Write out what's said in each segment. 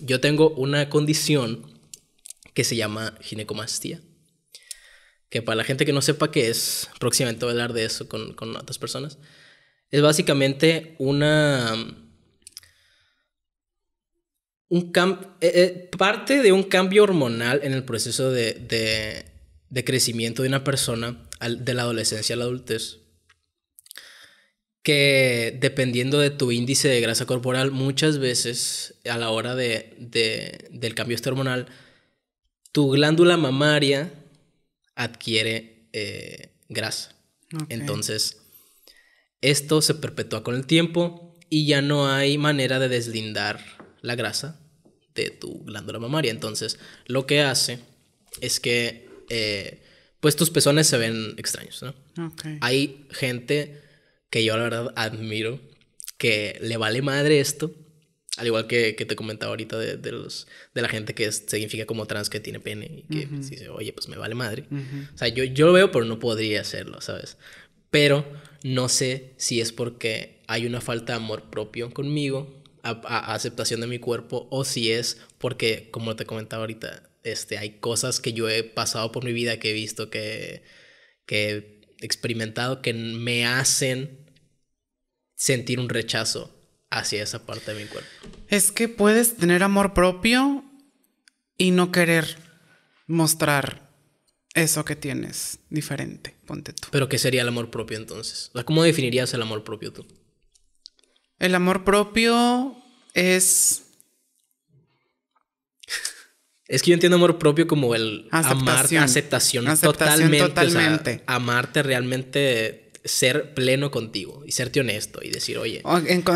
yo tengo una condición que se llama ginecomastia. Que para la gente que no sepa qué es, próximamente voy a hablar de eso con, otras personas. Es básicamente una. Un eh, eh, parte de un cambio hormonal en el proceso de, crecimiento de una persona de la adolescencia a la adultez que dependiendo de tu índice de grasa corporal, muchas veces a la hora de, del cambio hormonal, tu glándula mamaria adquiere eh, grasa. Entonces, esto se perpetúa con el tiempo y ya no hay manera de deslindar la grasa de tu glándula mamaria. Entonces, lo que hace es que, eh, pues tus pezones se ven extraños, ¿no? Hay gente que yo la verdad admiro, que le vale madre esto, al igual que, que te comentaba ahorita de, de, los, de la gente que se significa como trans que tiene pene y que dice, oye, pues me vale madre. O sea, yo, yo lo veo, pero no podría hacerlo, ¿sabes? Pero no sé si es porque hay una falta de amor propio conmigo, a, aceptación de mi cuerpo, o si es porque, como te comentaba ahorita, este, hay cosas que yo he pasado por mi vida, que he visto, que, que he experimentado, que me hacen sentir un rechazo hacia esa parte de mi cuerpo. Es que puedes tener amor propio y no querer mostrar eso que tienes diferente, ponte tú. Pero ¿qué sería el amor propio entonces? O ¿cómo definirías el amor propio tú? El amor propio es... Es que yo entiendo amor propio como el amar, aceptación, totalmente. amarte realmente ser pleno contigo y serte honesto y decir, oye.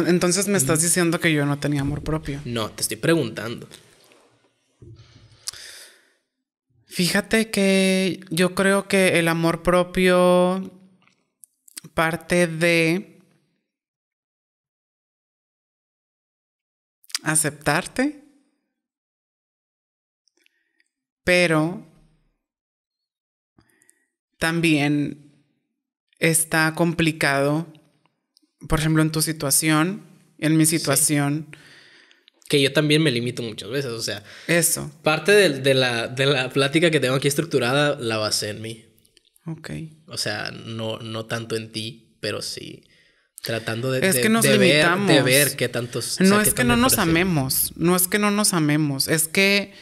Entonces me estás diciendo que yo no tenía amor propio. No, te estoy preguntando. Fíjate que yo creo que el amor propio parte de aceptarte, pero también está complicado, por ejemplo, en tu situación, en mi situación. Que yo también me limito muchas veces, o sea. Eso. Parte de, la, plática que tengo aquí estructurada la basé en mí. Ok. O sea, no, no tanto en ti, pero sí tratando de, es que de ver, de qué tantos... No es que no nos amemos, no es que no nos amemos, es que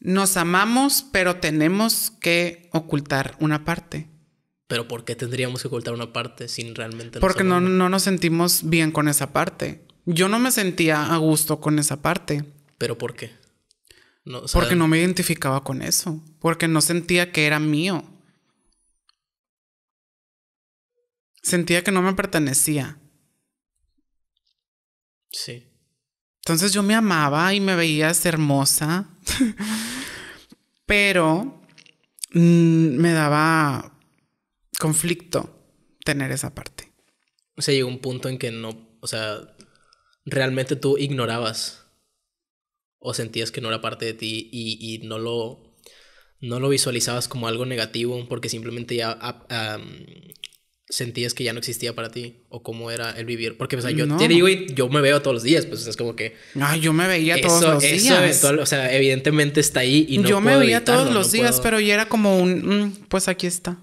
nos amamos, pero tenemos que ocultar una parte. Pero ¿por qué tendríamos que ocultar una parte sin realmente... Porque no, no nos sentimos bien con esa parte. Yo no me sentía a gusto con esa parte. ¿Pero por qué? porque no me identificaba con eso. Porque no sentía que era mío. Sentía que no me pertenecía. Sí. Entonces yo me amaba y me veía hermosa. pero mm, me daba conflicto tener esa parte. O sea, llegó un punto en que no, o sea, realmente tú ignorabas o sentías que no era parte de ti y, y no lo no lo visualizabas como algo negativo porque simplemente ya ah, sentías que ya no existía para ti o cómo era el vivir. Porque, o sea, yo te digo, y yo me veo todos los días, pues es como que. No, ah, yo me veía todos los días. o sea, evidentemente está ahí y no Yo me veía todos los días, pero ya era como un. Mm, pues aquí está.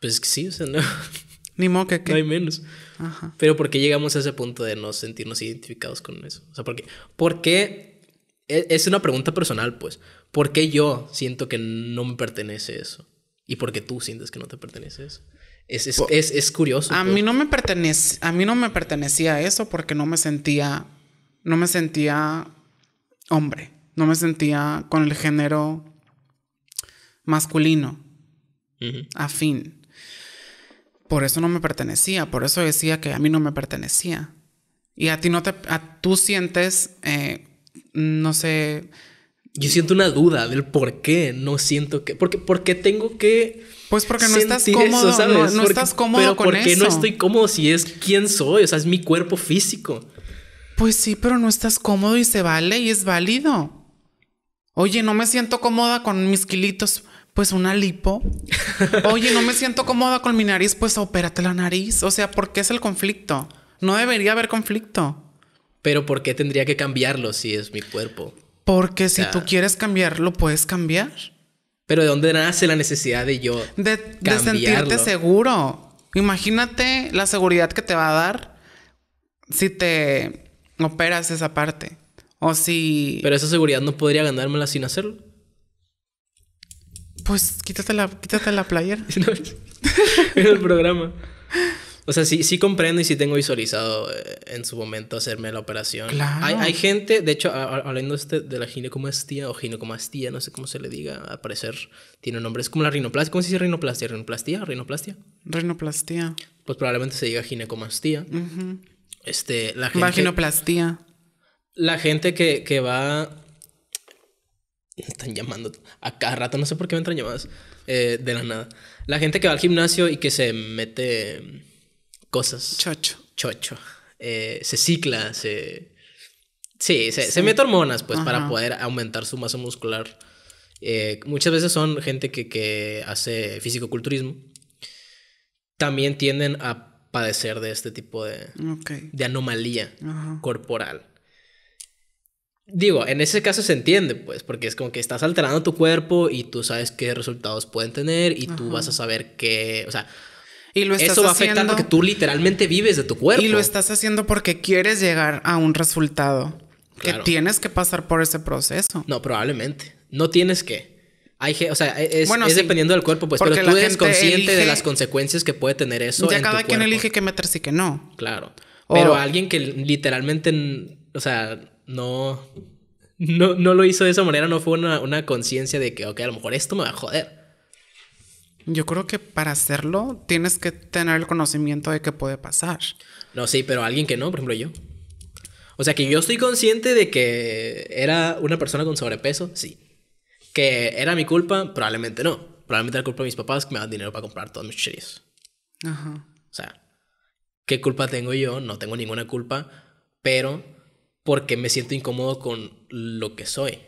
Pues sí, o sea, no. Ni modo que. No hay menos. Ajá. Pero ¿por qué llegamos a ese punto de no sentirnos identificados con eso? O sea, ¿por qué? E, es una pregunta personal, pues. ¿Por qué yo siento que no me pertenece eso? ¿Y por qué tú sientes que no te pertenece eso? Es, es, es, curioso. A pues. mí, no me pertenece, a mí no me pertenecía eso porque no me sentía. No me sentía hombre. No me sentía con el género masculino. Afín por eso no me pertenecía, por eso decía que a mí no me pertenecía. Y a ti no te, a, tú sientes, eh, no sé. Yo siento una duda del por qué no siento que, ¿Por porque tengo que. Pues porque no estás cómodo, no, estás cómodo pero con porque no estoy cómodo si es quién soy, o sea, es mi cuerpo físico. Pues sí, pero no estás cómodo y se vale y es válido. Oye, no me siento cómoda con mis kilitos pues una lipo. Oye, no me siento cómoda con mi nariz, pues opérate la nariz. O sea, ¿por qué es el conflicto? No debería haber conflicto. Pero ¿por qué tendría que cambiarlo si es mi cuerpo? Porque si tú quieres cambiarlo, puedes cambiar. Pero ¿de dónde nace la necesidad de yo? De, de sentirte seguro. Imagínate la seguridad que te va a dar si te operas esa parte. O si... Pero esa seguridad no podría ganármela sin hacerlo. Pues quítate la, quítate la playera. ¿No? el programa. O sea, sí, sí comprendo y sí tengo visualizado eh, en su momento hacerme la operación. Claro. Hay, gente, de hecho, hablando de este, la ginecomastía o ginecomastía, no sé cómo se le diga, al parecer tiene nombres, nombre. Es como la rinoplastia. ¿Cómo se dice rinoplastia? ¿Rinoplastia? ¿Rinoplastia? Rinoplastia. Pues probablemente se diga ginecomastía. Este, la gente... La gente que, que va me están llamando a cada rato, no sé por qué me entran llamadas eh, de la nada. La gente que va al gimnasio y que se mete mm, cosas. Chocho. Chocho. Eh, se cicla, se... Sí, se, mete hormonas, pues, para poder aumentar su masa muscular. Eh, muchas veces son gente que, que hace culturismo También tienden a padecer de este tipo de, de anomalía corporal. Digo, en ese caso se entiende, pues, porque es como que estás alterando tu cuerpo y tú sabes qué resultados pueden tener y tú vas a saber qué, o sea, y lo eso va afectando que tú literalmente vives de tu cuerpo. Y lo estás haciendo porque quieres llegar a un resultado. Que tienes que pasar por ese proceso. No, probablemente. No tienes que. Hay, o sea, e, es, dependiendo del cuerpo, pues, pero tú eres consciente de las consecuencias que puede tener eso. Ya cada quien elige qué meterse y que no. Claro. Pero alguien que literalmente, o sea, no, no, lo hizo de esa manera, no fue una, conciencia de que, ok, a lo mejor esto me va a joder. Yo creo que para hacerlo tienes que tener el conocimiento de que puede pasar. No, sí, pero alguien que no, por ejemplo yo. O sea, que yo estoy consciente de que era una persona con sobrepeso, sí. Que era mi culpa, probablemente no. Probablemente era culpa de mis papás que me dan dinero para comprar todos mis chucherías. Ajá. O sea, ¿qué culpa tengo yo? No tengo ninguna culpa, pero porque me siento incómodo con lo que soy.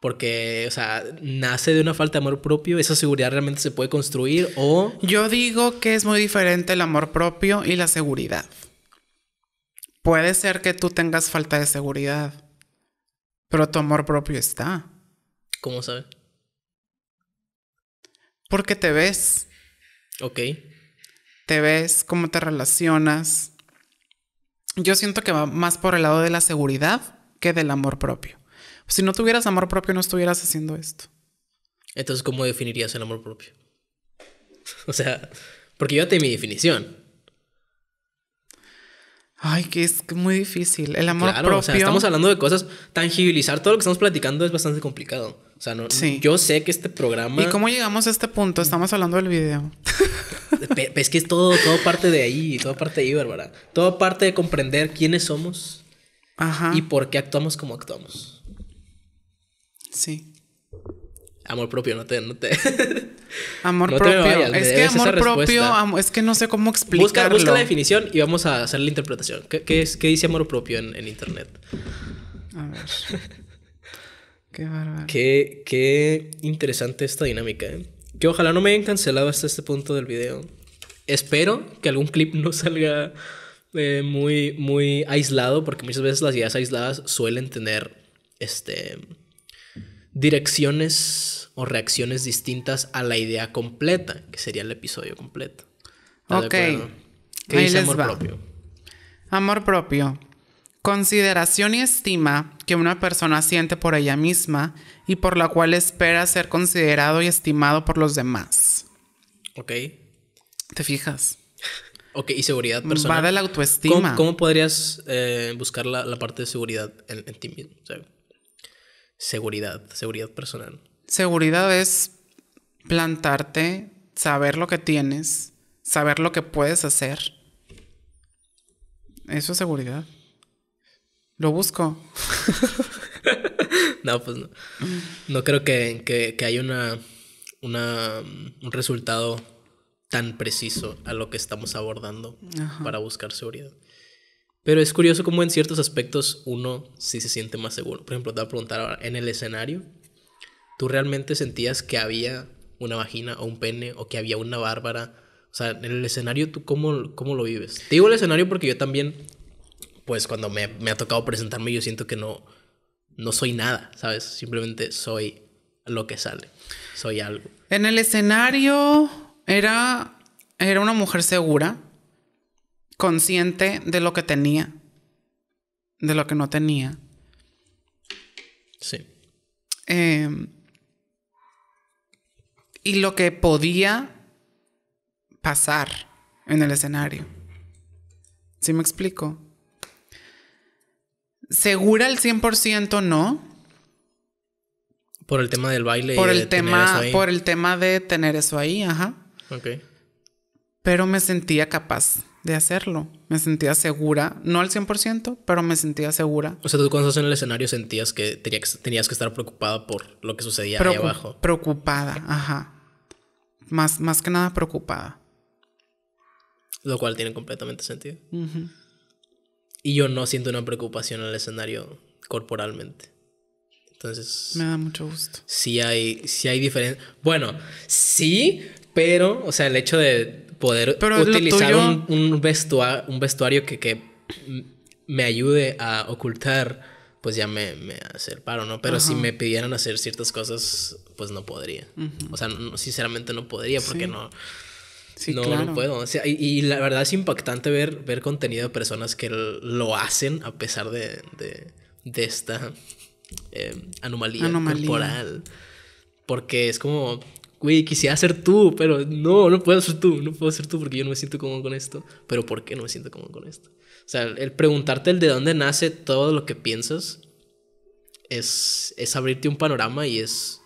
Porque, o sea, nace de una falta de amor propio, esa seguridad realmente se puede construir o... Yo digo que es muy diferente el amor propio y la seguridad. Puede ser que tú tengas falta de seguridad, pero tu amor propio está. ¿Cómo sabes? Porque te ves. Ok. Te ves, cómo te relacionas, yo siento que va más por el lado de la seguridad que del amor propio. Si no tuvieras amor propio, no estuvieras haciendo esto. Entonces, ¿cómo definirías el amor propio? o sea, porque yo te mi definición. Ay, que es muy difícil. El amor claro, O sea, estamos hablando de cosas. Tangibilizar todo lo que estamos platicando es bastante complicado. O sea, yo sé que este programa. ¿Y cómo llegamos a este punto? Estamos hablando del video. es que es todo, todo parte de ahí, Toda parte de ahí, Bárbara. Todo parte de comprender quiénes somos y por qué actuamos como actuamos. Sí. Amor propio, no te. No te amor propio. es que amor propio, es que no sé cómo explicarlo. Busca, la definición y vamos a hacer la interpretación. ¿Qué, dice amor propio en, internet? A ver. qué bárbaro. Qué, interesante esta dinámica, ¿eh? Que ojalá no me hayan cancelado hasta este punto del video. Espero que algún clip no salga eh, muy, muy aislado, porque muchas veces las ideas aisladas suelen tener este direcciones o reacciones distintas a la idea completa, que sería el episodio completo. Ok. ¿Qué Ahí amor propio? Amor propio. Consideración y estima que una persona siente por ella misma y por la cual espera ser considerado y estimado por los demás. Ok. ¿Te fijas? Ok, y seguridad personal. Va de la autoestima. ¿Cómo, podrías eh, buscar la, parte de seguridad en, ti mismo? O seguridad, seguridad personal? Seguridad es plantarte, saber lo que tienes, saber lo que puedes hacer. Eso es seguridad. Lo busco. no, pues no. No creo que, que, haya una, mm, un resultado tan preciso a lo que estamos abordando para buscar seguridad. Pero es curioso cómo en ciertos aspectos uno sí se siente más seguro. Por ejemplo, te voy a preguntar ahora, en el escenario, ¿tú realmente sentías que había una vagina o un pene o que había una bárbara? O sea, en el escenario, ¿tú cómo, cómo lo vives? Te digo el escenario porque yo también, pues cuando me, me ha tocado presentarme, yo siento que no, no soy nada, ¿sabes? Simplemente soy lo que sale, soy algo. En el escenario era, era una mujer segura consciente de lo que tenía, de lo que no tenía. Sí. Em, y lo que podía pasar en el escenario. ¿Sí me explico? Segura al 100% no. Por el tema del baile. Por el, tema, por el tema de tener eso ahí, ajá. Ok. Pero me sentía capaz de hacerlo. Me sentía segura, no al 100%, pero me sentía segura. O sea, tú cuando estás en el escenario sentías que tenías que, estar preocupada por lo que sucedía ahí abajo. Preocupada, ajá. Más, más que nada preocupada. Lo cual tiene completamente sentido. Y yo no siento una preocupación en el escenario corporalmente. Entonces... Me da mucho gusto. si hay, si hay diferencia. Bueno, sí, pero, o sea, el hecho de poder utilizar un, vestuario que, me ayude a ocultar, pues ya me, me hace el paro, ¿no? Pero si me pidieran hacer ciertas cosas, pues no podría. O sea, sinceramente no podría porque no... no, puedo. y, la verdad es impactante ver, ver contenido de personas que lo hacen a pesar de, esta em, anomalía, anomalía corporal. Porque es como, güey, quisiera ser tú, pero no, no puedo ser tú, no puedo ser tú porque yo no me siento cómodo con esto. Pero ¿por qué no me siento cómodo con esto? O sea, el preguntarte el de dónde nace todo lo que piensas es, es abrirte un panorama y es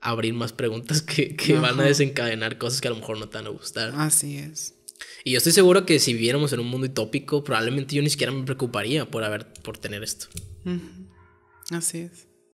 abrir más preguntas que, que van a desencadenar cosas que a lo mejor no te van a gustar. Así es. Y yo estoy seguro que si viviéramos en un mundo utópico, probablemente yo ni siquiera me preocuparía por, haber, por tener esto. Así es.